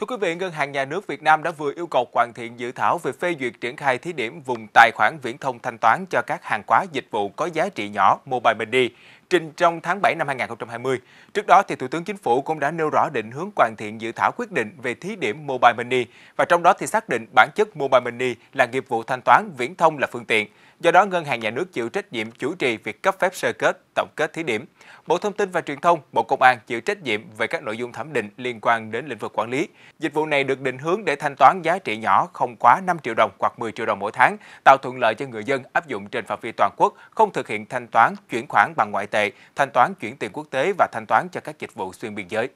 Thưa quý vị, Ngân hàng Nhà nước Việt Nam đã vừa yêu cầu hoàn thiện dự thảo về phê duyệt triển khai thí điểm vùng tài khoản viễn thông thanh toán cho các hàng hóa dịch vụ có giá trị nhỏ Mobile Money trình trong tháng 7 năm 2020. Trước đó, thì Thủ tướng Chính phủ cũng đã nêu rõ định hướng hoàn thiện dự thảo quyết định về thí điểm Mobile Money và trong đó thì xác định bản chất Mobile Money là nghiệp vụ thanh toán, viễn thông là phương tiện. Do đó, Ngân hàng Nhà nước chịu trách nhiệm chủ trì việc cấp phép sơ kết, tổng kết thí điểm. Bộ Thông tin và Truyền thông, Bộ Công an chịu trách nhiệm về các nội dung thẩm định liên quan đến lĩnh vực quản lý. Dịch vụ này được định hướng để thanh toán giá trị nhỏ không quá 5 triệu đồng hoặc 10 triệu đồng mỗi tháng, tạo thuận lợi cho người dân áp dụng trên phạm vi toàn quốc, không thực hiện thanh toán chuyển khoản bằng ngoại tệ tệ, thanh toán chuyển tiền quốc tế và thanh toán cho các dịch vụ xuyên biên giới.